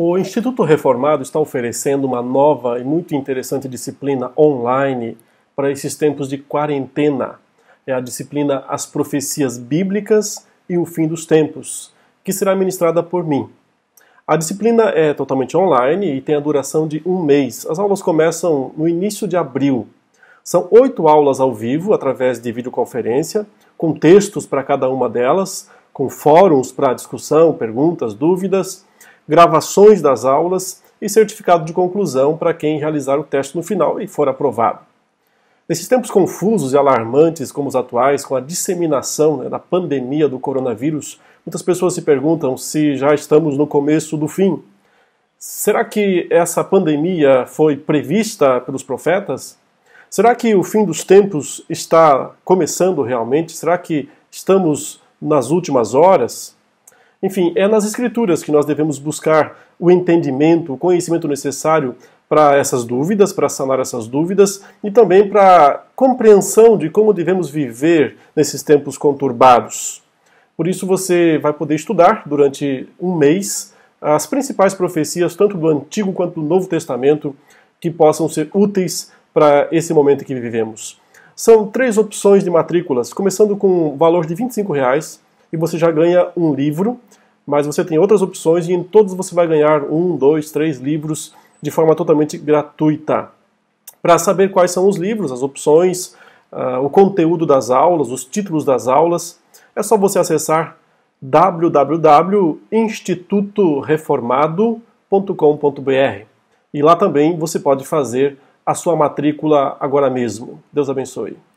O Instituto Reformado está oferecendo uma nova e muito interessante disciplina online para esses tempos de quarentena. É a disciplina As Profecias Bíblicas e o Fim dos Tempos, que será ministrada por mim. A disciplina é totalmente online e tem a duração de um mês. As aulas começam no início de abril. São oito aulas ao vivo, através de videoconferência, com textos para cada uma delas, com fóruns para discussão, perguntas, dúvidas gravações das aulas e certificado de conclusão para quem realizar o teste no final e for aprovado. Nesses tempos confusos e alarmantes como os atuais, com a disseminação né, da pandemia do coronavírus, muitas pessoas se perguntam se já estamos no começo do fim. Será que essa pandemia foi prevista pelos profetas? Será que o fim dos tempos está começando realmente? Será que estamos nas últimas horas? Enfim, é nas escrituras que nós devemos buscar o entendimento, o conhecimento necessário para essas dúvidas, para sanar essas dúvidas e também para compreensão de como devemos viver nesses tempos conturbados. Por isso você vai poder estudar durante um mês as principais profecias, tanto do Antigo quanto do Novo Testamento, que possam ser úteis para esse momento que vivemos. São três opções de matrículas, começando com o valor de R$ 25. Reais, e você já ganha um livro, mas você tem outras opções e em todos você vai ganhar um, dois, três livros de forma totalmente gratuita. Para saber quais são os livros, as opções, uh, o conteúdo das aulas, os títulos das aulas, é só você acessar www.institutoreformado.com.br e lá também você pode fazer a sua matrícula agora mesmo. Deus abençoe.